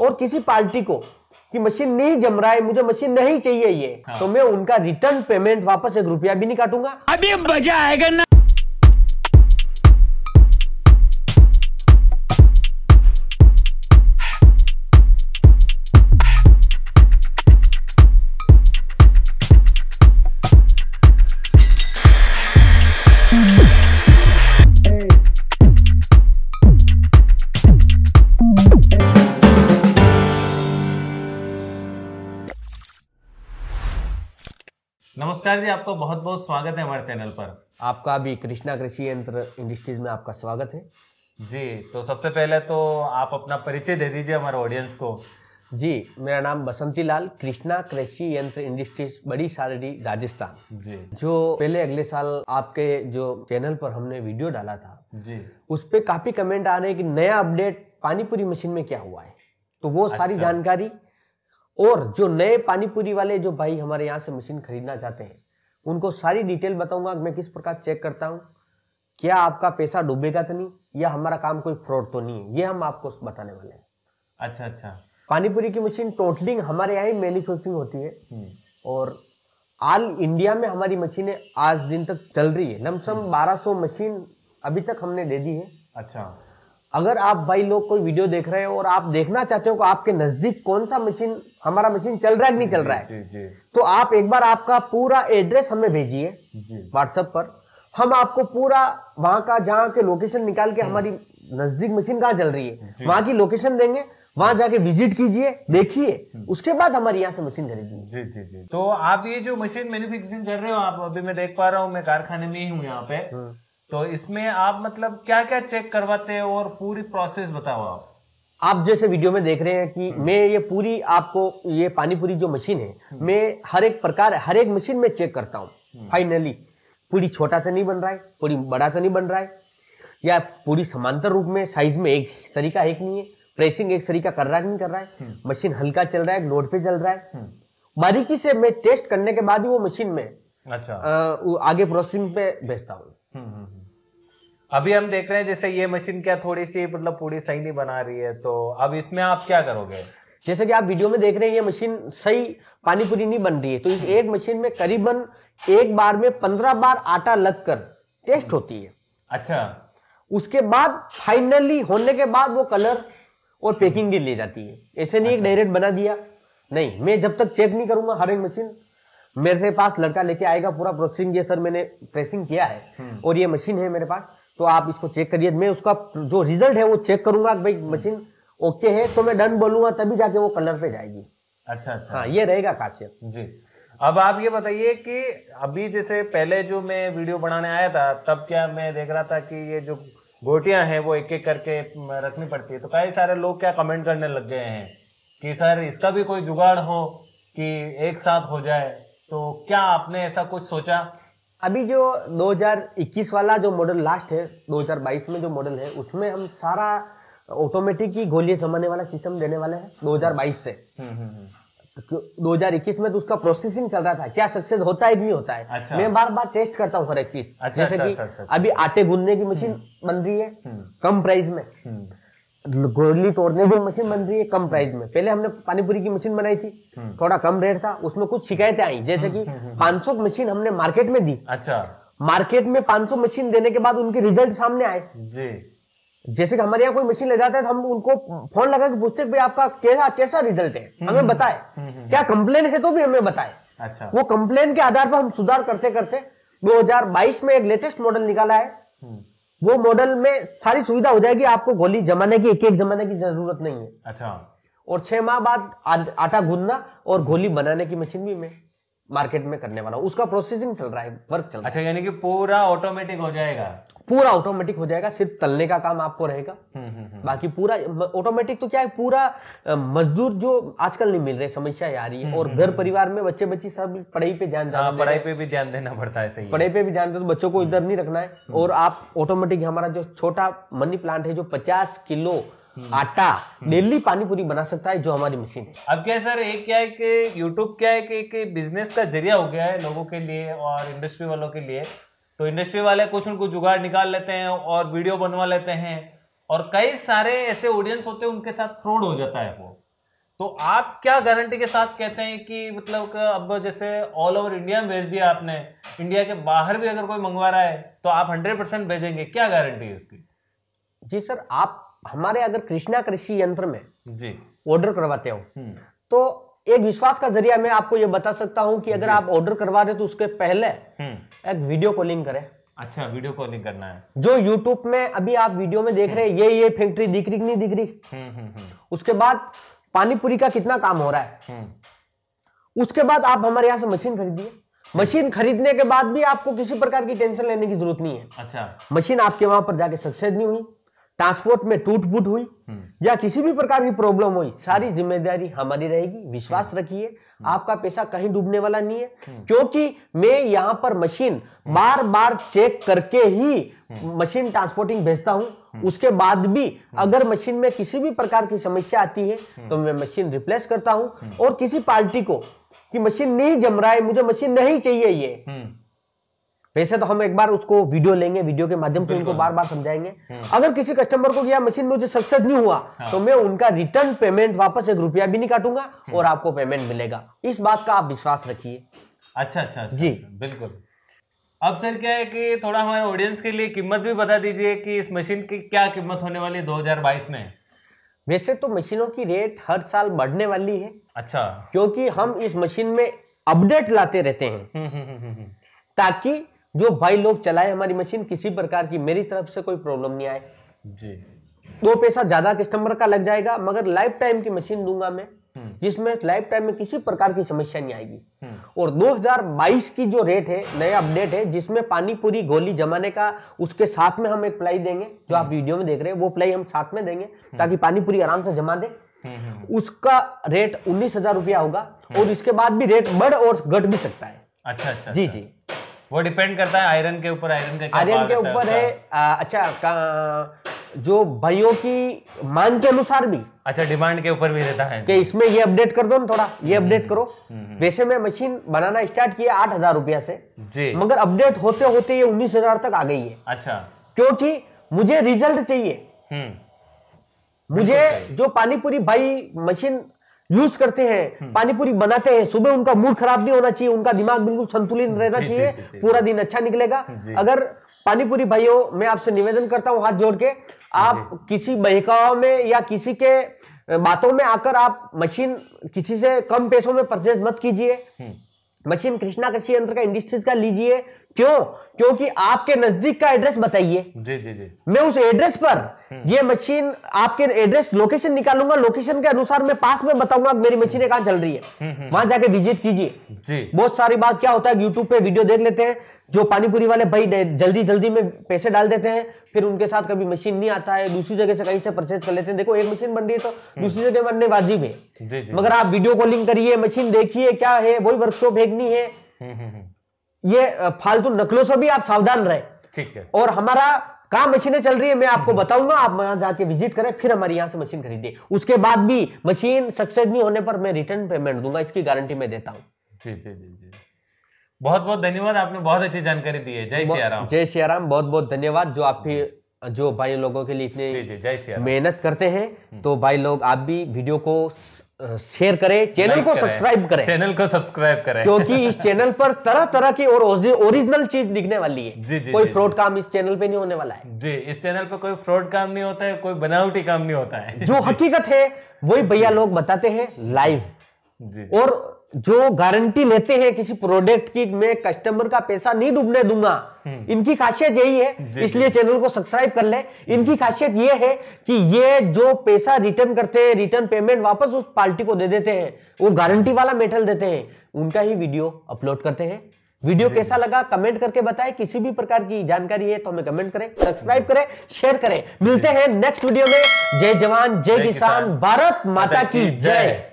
और किसी पार्टी को कि मशीन नहीं जम रहा है मुझे मशीन नहीं चाहिए ये हाँ। तो मैं उनका रिटर्न पेमेंट वापस एक रुपया भी नहीं काटूंगा अभी मजा आएगा ना नमस्कार जी आपका बहुत बहुत स्वागत है हमारे चैनल पर आपका भी कृष्णा कृषि यंत्र इंडस्ट्रीज में आपका स्वागत है जी तो सबसे पहले तो आप अपना परिचय दे दीजिए हमारे ऑडियंस को जी मेरा नाम बसंती लाल कृष्णा कृषि यंत्र इंडस्ट्रीज बड़ी सारडी राजस्थान जी जो पहले अगले साल आपके जो चैनल पर हमने वीडियो डाला था जी उस पर काफी कमेंट आ रहे हैं कि नया अपडेट पानीपुरी मशीन में क्या हुआ है तो वो अच्छा। सारी जानकारी और जो नए पानीपुरी वाले जो भाई हमारे यहाँ से मशीन खरीदना चाहते हैं उनको सारी डिटेल बताऊंगा मैं किस प्रकार चेक करता हूँ क्या आपका पैसा डूबेगा तो नहीं या हमारा काम कोई फ्रॉड तो नहीं है ये हम आपको बताने वाले हैं अच्छा अच्छा पानीपुरी की मशीन टोटलिंग हमारे यहाँ ही मैन्युफैक्चरिंग होती है हम्म। और ऑल इंडिया में हमारी मशीनें आज दिन तक चल रही है लमसम 1200 हम्म। मशीन अभी तक हमने दे दी है अच्छा अगर आप भाई लोग कोई वीडियो देख रहे हो और आप देखना चाहते हो कि आपके नजदीक कौन सा मशीन हमारा मशीन चल रहा है कि नहीं चल रहा है जी, जी, तो आप एक बार आपका पूरा एड्रेस हमें भेजिए व्हाट्सएप पर हम आपको पूरा वहां का जहाँ के लोकेशन निकाल के हमारी नजदीक मशीन कहाँ चल रही है वहां की लोकेशन देंगे वहां जाके विजिट कीजिए देखिए उसके बाद हमारे यहाँ से मशीन खरीदिए जी जी जी तो आप ये जो मशीन मैन्युफैक्चरिंग कर रहे हो आप अभी मैं देख पा रहा हूँ मैं कारखाने में ही हूँ यहाँ पे हाँ। तो इसमें आप मतलब क्या क्या चेक करवाते हैं और पूरी प्रोसेस बताओ आप आप जैसे वीडियो में देख रहे हैं कि हम्म। मैं ये पूरी आपको ये पानी पूरी जो मशीन है हम्म। मैं हर एक प्रकार हर एक मशीन में चेक करता हूँ फाइनली हम्म। पूरी छोटा तो नहीं बन रहा है पूरी बड़ा तो नहीं बन रहा है या पूरी समांतर रूप में साइज में एक सरीका एक नहीं है प्रेसिंग एक सरीका कर रहा है नहीं कर रहा है मशीन हल्का चल रहा है लोड पे चल रहा है बारीकी से मैं टेस्ट करने के बाद ही वो मशीन में अच्छा आ, आगे प्रोसेसिंग पे भेजता हूँ अभी हम देख रहे हैं जैसे ये मशीन क्या थोड़ी सी मतलब पूरी सही नहीं बना रही है तो अब इसमें आप क्या करोगे जैसे कि आप वीडियो में देख रहे हैं ये मशीन सही पानीपुरी नहीं बन रही है तो इस एक मशीन में करीबन एक बार में पंद्रह बार आटा लगकर टेस्ट होती है अच्छा उसके बाद फाइनली होने के बाद वो कलर और पैकिंग भी ले जाती है ऐसे नहीं अच्छा। एक डायरेक्ट बना दिया नहीं मैं जब तक चेक नहीं करूंगा हर एक मशीन मेरे पास लड़का लेके आएगा पूरा प्रोसेसिंग ये सर मैंने प्रेसिंग किया है हम्म। और ये मशीन है मेरे पास तो आप इसको चेक करिए मैं उसका जो रिजल्ट है वो चेक करूंगा भाई मशीन हम्म। ओके है तो मैं डन बोलूंगा तभी जाके वो कलर पे जाएगी अच्छा अच्छा हाँ ये रहेगा खासियत जी अब आप ये बताइए कि अभी जैसे पहले जो मैं वीडियो बनाने आया था तब क्या मैं देख रहा था कि ये जो गोटियां हैं वो एक एक करके रखनी पड़ती है तो कई सारे लोग क्या कमेंट करने लग गए हैं कि सर इसका भी कोई जुगाड़ हो कि एक साथ हो जाए तो क्या आपने ऐसा कुछ सोचा अभी जो 2021 वाला जो मॉडल लास्ट है 2022 में जो मॉडल है उसमें हम सारा ऑटोमेटिक ही गोलियां जमाने वाला सिस्टम देने वाले हैं 2022 से हम्म, हम्म, हम्म। तो दो हजार इक्कीस में तो उसका प्रोसेसिंग चल रहा था क्या सक्सेस होता है नहीं होता है अच्छा। मैं बार बार टेस्ट करता हूँ हर एक चीज अच्छा, जैसे अच्छा, कि अच्छा, अच्छा, अच्छा। अभी आटे गूंदने की मशीन बन रही है कम प्राइस में गोली तोड़ने की मशीन बन रही है कम प्राइस में पहले हमने पानीपुरी की मशीन बनाई थी हम्म। थोड़ा कम रेट था उसमें कुछ शिकायतें आई जैसे हम्म, कि 500 हम्म, मशीन हमने मार्केट में दी अच्छा मार्केट में 500 मशीन देने के बाद उनके रिजल्ट सामने आए जी जैसे कि हमारे यहाँ कोई मशीन ले जाता है तो हम उनको फोन लगा के पूछते भाई आपका कैसा कैसा रिजल्ट है हमें बताए क्या कंप्लेन है तो भी हमें बताए अच्छा वो कंप्लेन के आधार पर हम सुधार करते करते 2022 में एक लेटेस्ट मॉडल निकाला है वो मॉडल में सारी सुविधा हो जाएगी आपको गोली जमाने की एक एक जमाने की जरूरत नहीं है अच्छा और छह माह बाद आटा गूंदना और गोली बनाने की मशीन भी में मार्केट में करने वाला उसका प्रोसेसिंग चल रहा है वर्क चल रहा अच्छा, है अच्छा यानी कि पूरा ऑटोमेटिक हो जाएगा पूरा ऑटोमेटिक हो जाएगा सिर्फ तलने का काम आपको रहेगा हम्म, हम्म, हम्म। बाकी पूरा ऑटोमेटिक तो क्या है पूरा मजदूर जो आजकल नहीं मिल रहे समस्या आ रही है और घर परिवार में बच्चे बच्ची सब पढ़ाई पे ध्यान हाँ, पढ़ाई पे भी ध्यान देना पड़ता है पढ़ाई पे भी ध्यान देते तो बच्चों को इधर नहीं रखना है और आप ऑटोमेटिक हमारा जो छोटा मनी प्लांट है जो पचास किलो हम्म। आटा डेली हम्म। पूरी बना सकता है जो हमारी मशीन है अब क्या सर एक क्या है कि यूट्यूब क्या है कि एक बिजनेस का जरिया हो गया है लोगों के लिए और इंडस्ट्री वालों के लिए तो इंडस्ट्री वाले कुछ उनको जुगाड़ निकाल लेते हैं और वीडियो बनवा लेते हैं और कई सारे ऐसे ऑडियंस होते हैं उनके साथ फ्रॉड हो जाता है वो तो आप क्या गारंटी के साथ कहते हैं कि मतलब अब जैसे ऑल ओवर इंडिया में भेज दिया आपने इंडिया के बाहर भी अगर कोई मंगवा रहा है तो आप हंड्रेड परसेंट भेजेंगे क्या गारंटी है उसकी जी सर आप हमारे अगर कृष्णा कृषि यंत्र में ऑर्डर करवाते हो हम्म। तो एक विश्वास का जरिया मैं आपको ये बता सकता हूँ कि अगर आप ऑर्डर करवा रहे तो उसके पहले हम्म। एक वीडियो कॉलिंग करें अच्छा वीडियो कॉलिंग करना है जो यूट्यूब में अभी आप वीडियो में देख रहे हैं ये ये फैक्ट्री दिख रही नहीं दिख रही हम्म, उसके बाद पानीपुरी का कितना काम हो रहा है उसके बाद आप हमारे यहाँ से मशीन खरीदिए मशीन खरीदने के बाद भी आपको किसी प्रकार की टेंशन लेने की जरूरत नहीं है अच्छा मशीन आपके वहां पर जाके सक्सेस नहीं हुई ट्रांसपोर्ट में टूट फूट हुई हम्म। या किसी भी प्रकार की प्रॉब्लम हुई सारी जिम्मेदारी हमारी रहेगी विश्वास हम्म। रखिए आपका पैसा कहीं डूबने वाला नहीं है हम्म। क्योंकि मैं यहाँ पर मशीन बार बार चेक करके ही मशीन ट्रांसपोर्टिंग भेजता हूँ उसके बाद भी अगर मशीन में किसी भी प्रकार की समस्या आती है तो मैं मशीन रिप्लेस करता हूँ और किसी पार्टी को कि मशीन नहीं जम रहा है मुझे मशीन नहीं चाहिए ये वैसे तो हम एक बार उसको वीडियो लेंगे वीडियो के माध्यम से उनको बार बार समझाएंगे हम्म। अगर किसी कस्टमर को किया मशीन मुझे सक्सेस नहीं हुआ हाँ। तो मैं उनका रिटर्न पेमेंट वापस एक रुपया भी नहीं काटूंगा हम्म। और आपको पेमेंट मिलेगा इस बात का आप विश्वास रखिए अच्छा अच्छा, अच्छा जी अच्छा, बिल्कुल अब सर क्या है कि थोड़ा हमारे ऑडियंस के लिए कीमत भी बता दीजिए कि इस मशीन की क्या कीमत होने वाली है 2022 में वैसे तो मशीनों की रेट हर साल बढ़ने वाली है अच्छा क्योंकि हम इस मशीन में अपडेट लाते रहते हैं हम्म, ताकि जो भाई लोग चलाए हमारी मशीन किसी प्रकार की मेरी तरफ से कोई प्रॉब्लम नहीं आए जी दो पैसा ज्यादा कस्टमर का लग जाएगा मगर लाइफ टाइम की मशीन दूंगा मैं हम्म। जिसमें लाइफ टाइम में किसी प्रकार की समस्या नहीं आएगी हम्म। और 2022 की जो रेट है नया अपडेट है जिसमें पानी पूरी गोली जमाने का उसके साथ में हम एक प्लाई देंगे जो आप वीडियो हम्म। में देख रहे हैं वो प्लाई हम साथ में देंगे ताकि पानी पूरी आराम से जमा दे उसका रेट उन्नीस हजार रुपया होगा और इसके बाद भी रेट बढ़ और घट भी सकता है अच्छा अच्छा जी अच्छा। जी वो डिपेंड करता है आयरन के ऊपर आयरन का आयरन के ऊपर है आ, अच्छा जो भाइयों की मांग के अनुसार भी अच्छा डिमांड के ऊपर भी रहता है कि इसमें ये अपडेट कर दो ना थोड़ा ये अपडेट हम्म, करो हम्म, हम्म। वैसे मैं मशीन बनाना स्टार्ट किया आठ हजार रुपया से जी मगर अपडेट होते होते ये उन्नीस हजार तक आ गई है अच्छा क्योंकि मुझे रिजल्ट चाहिए मुझे जो पानीपुरी भाई मशीन यूज करते हैं हम्म। पानीपुरी बनाते हैं सुबह उनका मूड खराब नहीं होना चाहिए उनका दिमाग बिल्कुल संतुलित रहना चाहिए पूरा दिन अच्छा निकलेगा अगर पानीपुरी भाइयों मैं आपसे निवेदन करता हूँ हाथ जोड़ के आप किसी बहकाव में या किसी के बातों में आकर आप मशीन किसी से कम पैसों में परचेज मत कीजिए हम्म। मशीन कृष्णा कृषि यंत्र का इंडस्ट्रीज का लीजिए क्यों क्योंकि आपके नजदीक का एड्रेस बताइए जी जी जी मैं उस एड्रेस पर हम्म। ये मशीन आपके एड्रेस लोकेशन निकालूंगा लोकेशन के अनुसार मैं पास में बताऊंगा मेरी मशीनें कहाँ चल रही है हम्म, हम्म। वहां जाके विजिट कीजिए जी बहुत सारी बात क्या होता है यूट्यूब पे वीडियो देख लेते हैं जो पानीपुरी वाले भाई जल्दी जल्दी में पैसे डाल देते हैं फिर उनके साथ कभी मशीन नहीं आता है दूसरी जगह से कहीं से परचेज कर लेते हैं देखो एक मशीन बन रही है तो हम्म। दूसरी जगह बनने वाजिब है मगर आप वीडियो कॉलिंग करिए मशीन देखिए क्या है वही वर्कशॉप हेगनी है हम्म, हम्म, ये फालतू नकलों से भी आप सावधान रहे ठीक है और हमारा कहा मशीनें चल रही है मैं आपको बताऊंगा आप वहां जाके विजिट करें फिर हमारे यहाँ से मशीन खरीदिए उसके बाद भी मशीन सक्सेस नहीं होने पर मैं रिटर्न पेमेंट दूंगा इसकी गारंटी मैं देता हूँ जी जी जी जी बहुत बहुत धन्यवाद आपने बहुत अच्छी जानकारी दी है जय सियाराम जय सियाराम बहुत बहुत धन्यवाद जो आप जो भाई लोगों के लिए इतने मेहनत करते हैं हम्म। तो भाई लोग आप भी वीडियो को शेयर करें चैनल को सब्सक्राइब करें चैनल को सब्सक्राइब करें क्योंकि इस चैनल पर तरह तरह की और ओरिजिनल चीज दिखने वाली है जी, जी, कोई फ्रॉड काम इस चैनल पे नहीं होने वाला है जी इस चैनल पर कोई फ्रॉड काम नहीं होता है कोई बनावटी काम नहीं होता है जो हकीकत है वही भैया लोग बताते हैं लाइव और जो गारंटी लेते हैं किसी प्रोडक्ट की मैं कस्टमर का पैसा नहीं डूबने दूंगा हम्म। इनकी खासियत यही है इसलिए चैनल को सब्सक्राइब कर ले हम्म। इनकी खासियत यह है कि ये जो पैसा रिटर्न करते हैं रिटर्न पेमेंट वापस उस पार्टी को दे देते हैं वो गारंटी वाला मेटल देते हैं उनका ही वीडियो अपलोड करते हैं वीडियो कैसा लगा कमेंट करके बताएं किसी भी प्रकार की जानकारी है तो हमें कमेंट करें सब्सक्राइब करें शेयर करें मिलते हैं नेक्स्ट वीडियो में जय जवान जय किसान भारत माता की जय